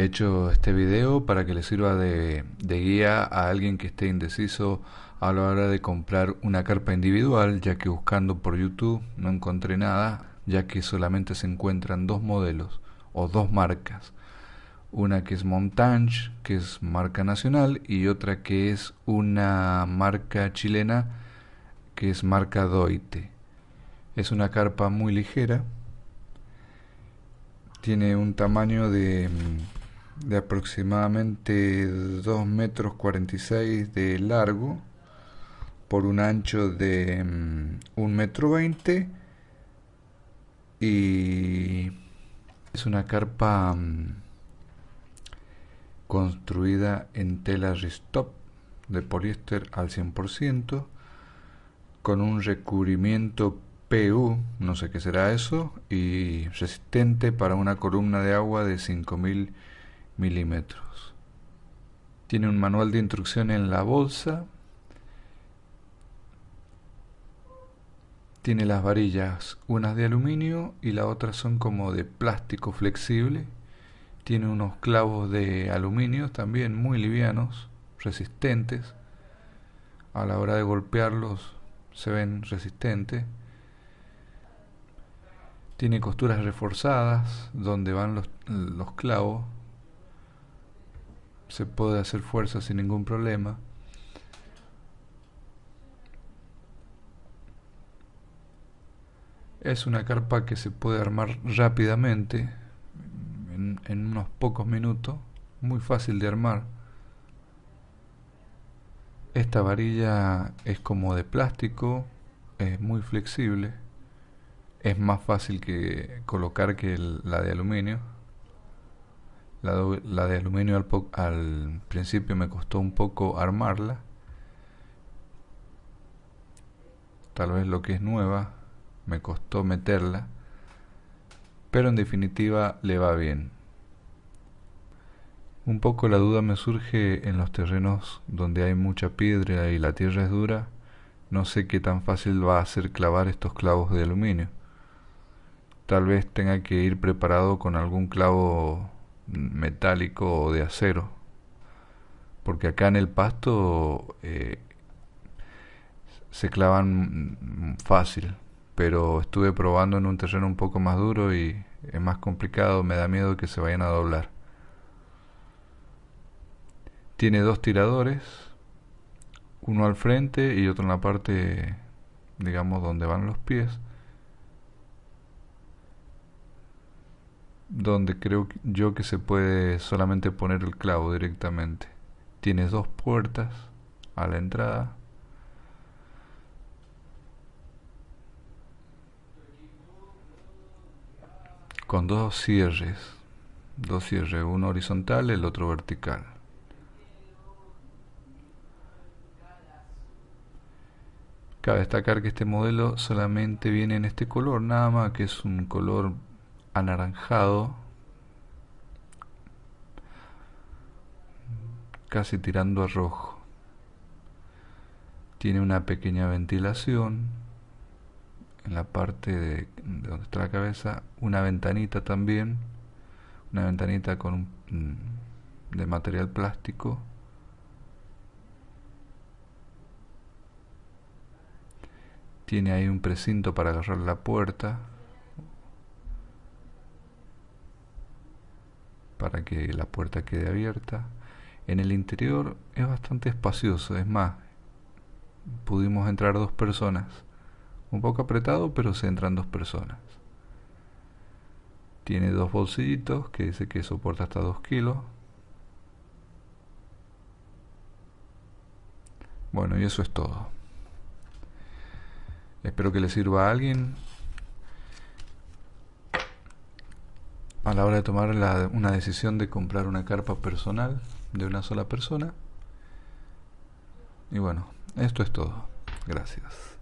He hecho este video para que le sirva de, guía a alguien que esté indeciso a la hora de comprar una carpa individual, ya que buscando por YouTube no encontré nada, ya que solamente se encuentran dos modelos o dos marcas. Una que es Montage, que es marca nacional, y otra que es una marca chilena, que es marca Doite. Es una carpa muy ligera, tiene un tamaño de mm, de aproximadamente 2 metros 46 de largo por un ancho de 1 mm, metro 20 y es una carpa mm, construida en tela ristop de poliéster al 100% con un recubrimiento PU, no sé qué será eso, y resistente para una columna de agua de 5000 milímetros. Tiene un manual de instrucción en la bolsa. Tiene las varillas, unas de aluminio y la otra son como de plástico flexible. Tiene unos clavos de aluminio también muy livianos, resistentes. A la hora de golpearlos se ven resistentes. Tiene costuras reforzadas donde van los clavos se puede hacer fuerza sin ningún problema. Es una carpa que se puede armar rápidamente, en, unos pocos minutos, muy fácil de armar. Esta varilla es como de plástico, es muy flexible, es más fácil que colocar que la de aluminio. La de, aluminio al, al principio me costó un poco armarla. Tal vez lo que es nueva me costó meterla. Pero en definitiva le va bien. Un poco la duda me surge en los terrenos donde hay mucha piedra y la tierra es dura, no sé qué tan fácil va a ser clavar estos clavos de aluminio. Tal vez tenga que ir preparado con algún clavo metálico o de acero, porque acá en el pasto eh, se clavan fácil, pero estuve probando en un terreno un poco más duro y es más complicado, me da miedo que se vayan a doblar. Tiene dos tiradores, uno al frente y otro en la parte, digamos, donde van los pies donde creo yo que se puede solamente poner el clavo directamente. Tienes dos puertas a la entrada. con dos cierres, dos cierres, uno horizontal, y el otro vertical. Cabe destacar que este modelo solamente viene en este color, nada más que es un color anaranjado, casi tirando a rojo. Tiene una pequeña ventilación en la parte de, donde está la cabeza, una ventanita también, una ventanita con mm, de material plástico. Tiene ahí un precinto para agarrar la puerta. para que la puerta quede abierta. En el interior es bastante espacioso, es más, pudimos entrar dos personas. Un poco apretado, pero se entran dos personas. Tiene dos bolsillitos que dice que soporta hasta dos kilos. Bueno, y eso es todo. Espero que le sirva a alguien. a la hora de tomar la, una decisión de comprar una carpa personal de una sola persona. Y bueno, esto es todo. Gracias.